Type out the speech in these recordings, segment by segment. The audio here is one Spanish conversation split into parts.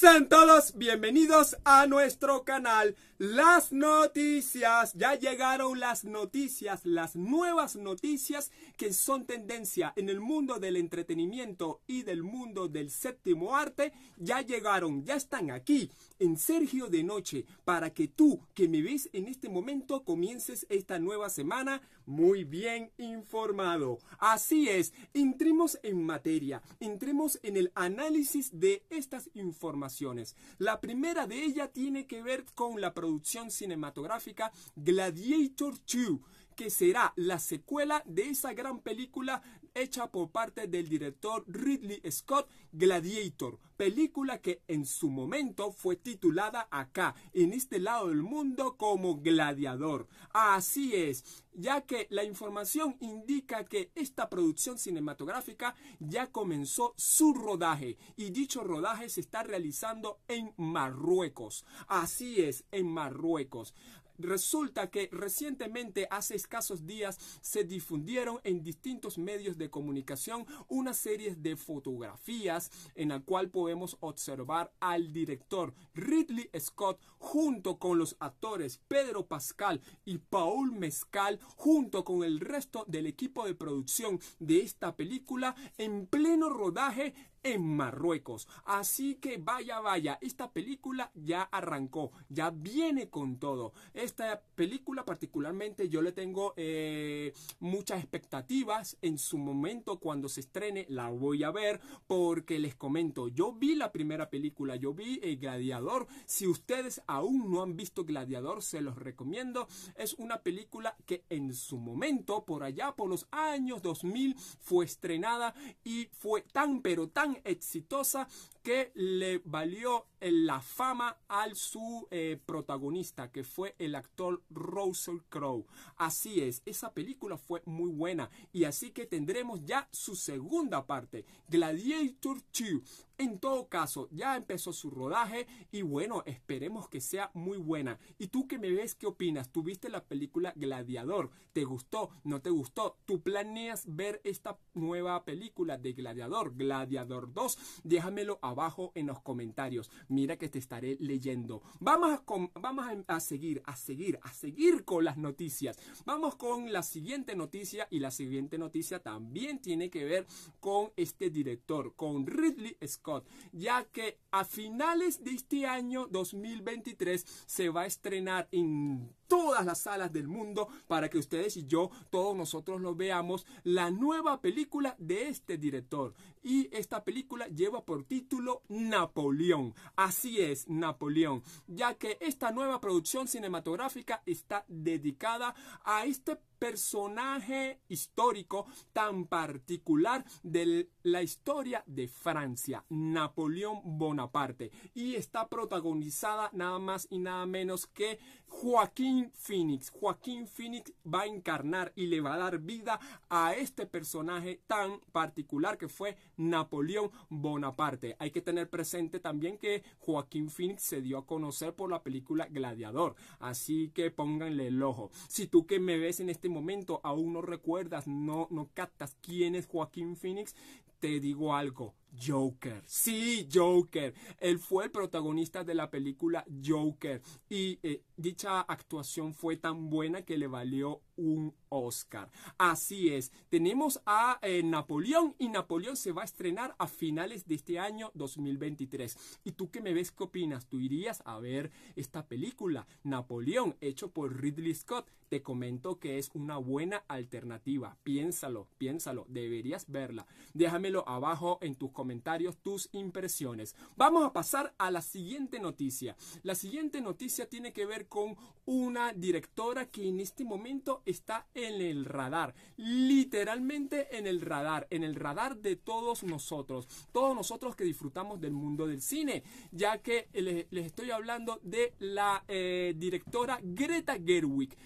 Sean todos bienvenidos a nuestro canal. Las noticias, ya llegaron las noticias, las nuevas noticias que son tendencia en el mundo del entretenimiento y del mundo del séptimo arte, ya llegaron, ya están aquí en Sergio de Noche para que tú que me ves en este momento comiences esta nueva semana muy bien informado. Así es, entremos en materia, entremos en el análisis de estas informaciones. La primera de ellas tiene que ver con la producción cinematográfica Gladiator 2 que será la secuela de esa gran película hecha por parte del director Ridley Scott Gladiator, película que en su momento fue titulada acá, en este lado del mundo, como Gladiador. Así es, ya que la información indica que esta producción cinematográfica ya comenzó su rodaje y dicho rodaje se está realizando en Marruecos. Así es, en Marruecos. Resulta que recientemente, hace escasos días, se difundieron en distintos medios de comunicación una serie de fotografías en la cual podemos observar al director Ridley Scott junto con los actores Pedro Pascal y Paul Mezcal junto con el resto del equipo de producción de esta película en pleno rodaje en Marruecos. Así que vaya, vaya, esta película ya arrancó, ya viene con todo. Esta película particularmente yo le tengo eh, muchas expectativas. En su momento cuando se estrene la voy a ver porque les comento, yo vi la primera película, yo vi eh, Gladiador. Si ustedes aún no han visto Gladiador, se los recomiendo. Es una película que en su momento, por allá por los años 2000, fue estrenada y fue tan pero tan exitosa que le valió eh, la fama al su eh, protagonista, que fue el actor Russell Crowe. Así es, esa película fue muy buena y así que tendremos ya su segunda parte, Gladiator 2. En todo caso, ya empezó su rodaje y bueno, esperemos que sea muy buena. ¿Y tú que me ves qué opinas? ¿Tuviste la película Gladiador? ¿Te gustó? ¿No te gustó? ¿Tú planeas ver esta nueva película de Gladiador, Gladiador 2? Déjamelo a abajo en los comentarios. Mira que te estaré leyendo. Vamos a, vamos seguir, a seguir, a seguir con las noticias. Vamos con la siguiente noticia y la siguiente noticia también tiene que ver con este director, con Ridley Scott, ya que a finales de este año 2023 se va a estrenar en todas las salas del mundo para que ustedes y yo, todos nosotros lo veamos, la nueva película de este director. Y esta película lleva por título Napoleón. Así es, Napoleón, ya que esta nueva producción cinematográfica está dedicada a este personaje histórico tan particular de la historia de Francia, Napoleón Bonaparte, y está protagonizada nada más y nada menos que Joaquín Phoenix. Joaquín Phoenix va a encarnar y le va a dar vida a este personaje tan particular que fue Napoleón Bonaparte. Hay que tener presente también que Joaquín Phoenix se dio a conocer por la película Gladiador. Así que pónganle el ojo. Si tú que me ves en este momento aún no recuerdas, no, no captas quién es Joaquín Phoenix, te digo algo. Joker. Sí, Joker. Él fue el protagonista de la película Joker. Y eh, dicha actuación fue tan buena que le valió un Oscar. Así es, tenemos a eh, Napoleón y Napoleón se va a estrenar a finales de este año 2023. ¿Y tú qué me ves? ¿Qué opinas? ¿Tú irías a ver esta película, Napoleón, hecho por Ridley Scott? te comento que es una buena alternativa. Piénsalo, piénsalo, deberías verla. Déjamelo abajo en tus comentarios tus impresiones. Vamos a pasar a la siguiente noticia. La siguiente noticia tiene que ver con una directora que en este momento está en el radar, literalmente en el radar, en el radar de todos nosotros, todos nosotros que disfrutamos del mundo del cine, ya que les, estoy hablando de la eh, directora Greta Gerwig.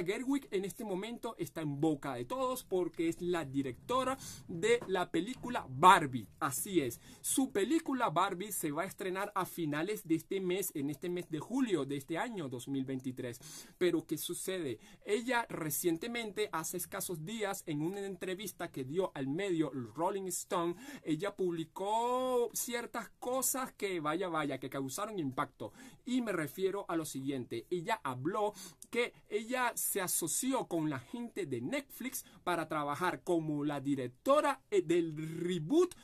Gerwig en este momento está en boca de todos porque es la directora de la película Barbie. Así es. Su película Barbie se va a estrenar a finales de este mes, en este mes de julio de este año 2023. Pero ¿qué sucede? Ella recientemente, hace escasos días, en una entrevista que dio al medio Rolling Stone, ella publicó ciertas cosas que, vaya, vaya, que causaron impacto. Y me refiero a lo siguiente. Ella habló que ella se asoció con la gente de Netflix para trabajar como la directora eh, del reboot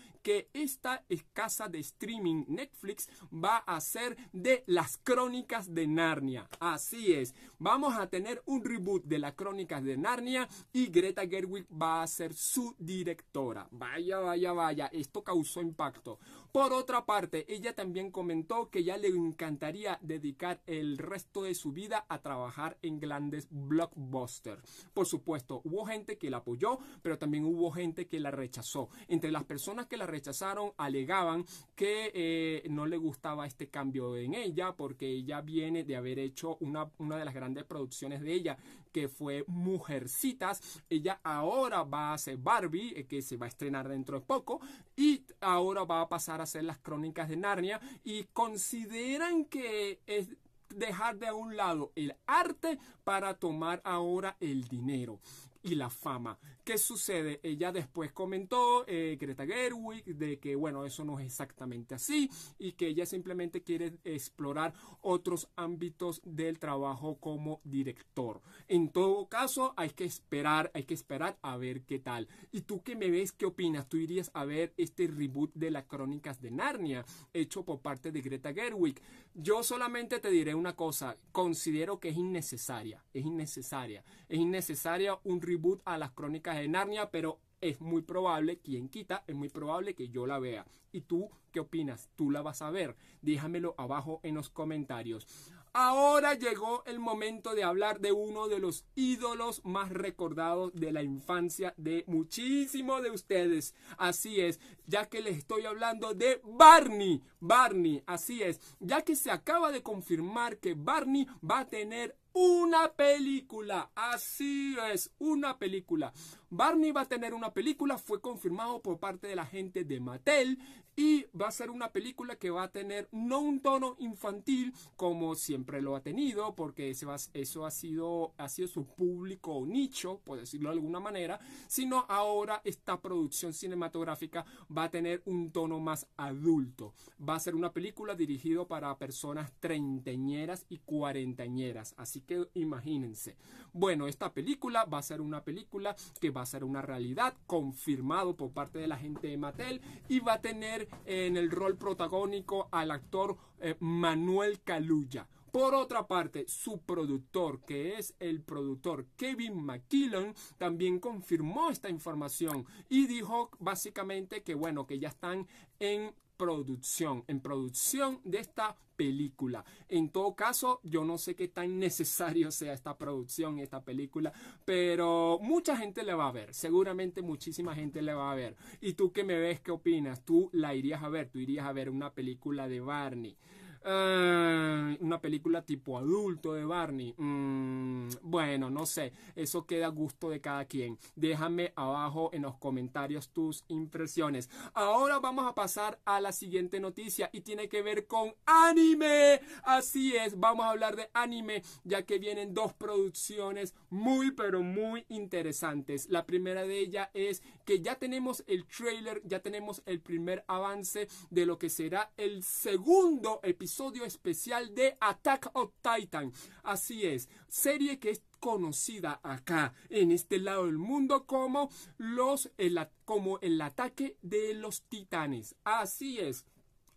esta escasa de streaming Netflix va a ser de las crónicas de Narnia. Así es, vamos a tener un reboot de las crónicas de Narnia y Greta Gerwig va a ser su directora. Vaya, vaya, vaya, esto causó impacto. Por otra parte, ella también comentó que ya le encantaría dedicar el resto de su vida a trabajar en grandes blockbusters. Por supuesto, hubo gente que la apoyó, pero también hubo gente que la rechazó. Entre las personas que la rechazaron, alegaban que eh, no le gustaba este cambio en ella porque ella viene de haber hecho una, de las grandes producciones de ella que fue Mujercitas. Ella ahora va a ser Barbie, eh, que se va a estrenar dentro de poco, y ahora va a pasar a hacer las crónicas de Narnia y consideran que es dejar de un lado el arte para tomar ahora el dinero y la fama. ¿Qué sucede? Ella eh, después comentó, eh, Greta Gerwig, de que, bueno, eso no es exactamente así y que ella simplemente quiere explorar otros ámbitos del trabajo como director. En todo caso, hay que esperar, hay que esperar a ver qué tal. ¿Y tú qué me ves? ¿Qué opinas? ¿Tú irías a ver este reboot de las crónicas de Narnia hecho por parte de Greta Gerwig? Yo solamente te diré una cosa, considero que es innecesaria, es innecesaria, es innecesaria un reboot a las crónicas de Narnia, pero es muy probable, quien quita, es muy probable que yo la vea. ¿Y tú qué opinas? ¿Tú la vas a ver? Déjamelo abajo en los comentarios. Ahora llegó el momento de hablar de uno de los ídolos más recordados de la infancia de muchísimos de ustedes. Así es, ya que les estoy hablando de Barney. Barney, así es, ya que se acaba de confirmar que Barney va a tener una película. Así es, una película. Barney va a tener una película, fue confirmado por parte de la gente de Mattel y va a ser una película que va a tener no un tono infantil como siempre lo ha tenido, porque eso ha sido, ha sido su público nicho, por decirlo de alguna manera, sino ahora esta producción cinematográfica va a tener un tono más adulto. Va a ser una película dirigido para personas treintañeras y cuarentañeras, así que imagínense. Bueno, esta película va a ser una película que va va a ser una realidad, confirmado por parte de la gente de Mattel, y va a tener en el rol protagónico al actor eh, Manuel Caluya. Por otra parte, su productor, que es el productor Kevin McKillon, también confirmó esta información y dijo básicamente que bueno, que ya están en producción, en producción de esta película. En todo caso, yo no sé qué tan necesario sea esta producción, esta película, pero mucha gente le va a ver, seguramente muchísima gente le va a ver. ¿Y tú que me ves, qué opinas? ¿Tú la irías a ver? ¿Tú irías a ver una película de Barney? Eh, una película tipo adulto de Barney. Mm, bueno, no sé. Eso queda a gusto de cada quien. Déjame abajo en los comentarios tus impresiones. Ahora vamos a pasar a la siguiente noticia y tiene que ver con anime. Así es, vamos a hablar de anime ya que vienen dos producciones muy pero muy interesantes. La primera de ellas es que ya tenemos el trailer, ya tenemos el primer avance de lo que será el segundo episodio especial de Attack of Titan. Así es, serie que es conocida acá en este lado del mundo como los como el ataque de los titanes. Así es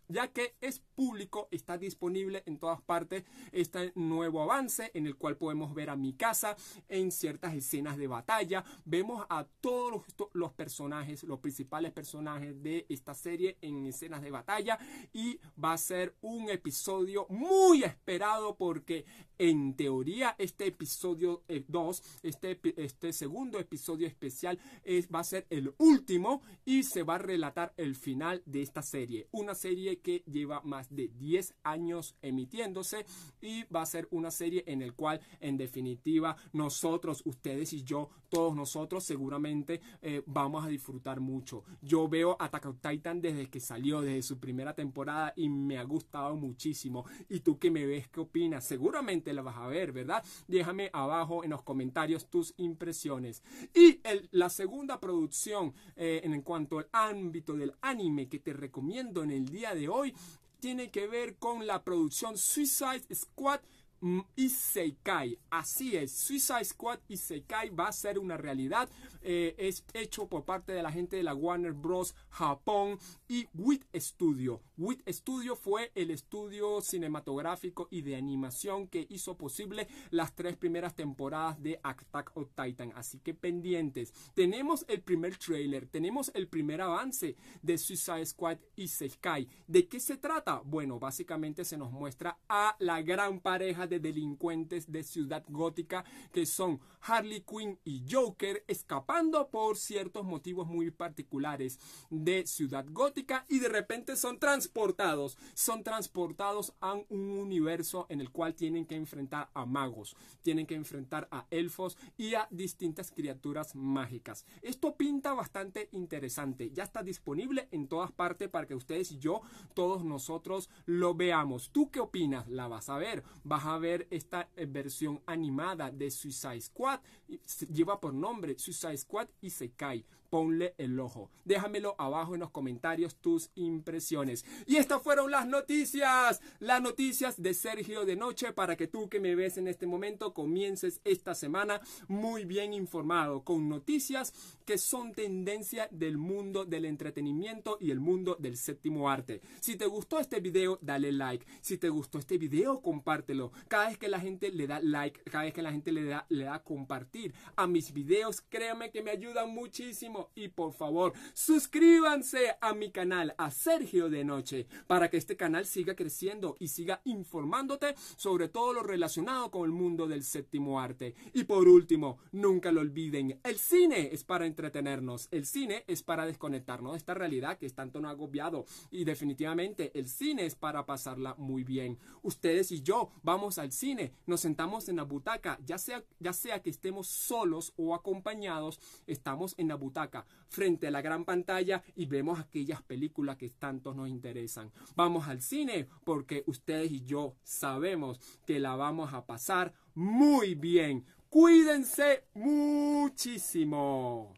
ya que es público, está disponible en todas partes este nuevo avance en el cual podemos ver a mi casa en ciertas escenas de batalla. Vemos a todos los, personajes, los principales personajes de esta serie en escenas de batalla y va a ser un episodio muy esperado porque en teoría este episodio 2, eh, este, este segundo episodio especial es, va a ser el último y se va a relatar el final de esta serie. Una serie que lleva más de 10 años emitiéndose y va a ser una serie en el cual en definitiva nosotros, ustedes y yo todos nosotros seguramente eh, vamos a disfrutar mucho. Yo veo Attack on Titan desde que salió, desde su primera temporada y me ha gustado muchísimo. ¿Y tú que me ves? ¿Qué opinas? Seguramente la vas a ver, ¿verdad? Déjame abajo en los comentarios tus impresiones. Y la segunda producción eh, en cuanto al ámbito del anime que te recomiendo en el día de hoy tiene que ver con la producción Suicide Squad Mm, Isekai. Así es, Suicide Squad Isekai va a ser una realidad. Eh, es hecho por parte de la gente de la Warner Bros. Japón y WIT Studio. WIT Studio fue el estudio cinematográfico y de animación que hizo posible las tres primeras temporadas de Attack on Titan. Así que pendientes. Tenemos el primer trailer, tenemos el primer avance de Suicide Squad Isekai. ¿De qué se trata? Bueno, básicamente se nos muestra a la gran pareja de delincuentes de Ciudad Gótica que son Harley Quinn y Joker escapando por ciertos motivos muy particulares de Ciudad Gótica y de repente son transportados, son transportados a un universo en el cual tienen que enfrentar a magos, tienen que enfrentar a elfos y a distintas criaturas mágicas. Esto pinta bastante interesante, ya está disponible en todas partes para que ustedes y yo, todos nosotros lo veamos. ¿Tú qué opinas? ¿La vas a ver? ¿Vas a ver esta eh, versión animada de Suicide Squad. Lleva por nombre Suicide Squad y se cae ponle el ojo. Déjamelo abajo en los comentarios tus impresiones. Y estas fueron las noticias, las noticias de Sergio de Noche para que tú que me ves en este momento comiences esta semana muy bien informado con noticias que son tendencia del mundo del entretenimiento y el mundo del séptimo arte. Si te gustó este video, dale like. Si te gustó este video, compártelo. Cada vez que la gente le da like, cada vez que la gente le da, le da compartir a mis videos, créame que me ayuda muchísimo y por favor suscríbanse a mi canal, a Sergio de Noche, para que este canal siga creciendo y siga informándote sobre todo lo relacionado con el mundo del séptimo arte. Y por último, nunca lo olviden, el cine es para entretenernos, el cine es para desconectarnos de esta realidad que es tanto no agobiado y definitivamente el cine es para pasarla muy bien. Ustedes y yo vamos al cine, nos sentamos en la butaca, ya sea, ya sea que estemos solos o acompañados, estamos en la butaca frente a la gran pantalla y vemos aquellas películas que tanto nos interesan. Vamos al cine porque ustedes y yo sabemos que la vamos a pasar muy bien. Cuídense muchísimo.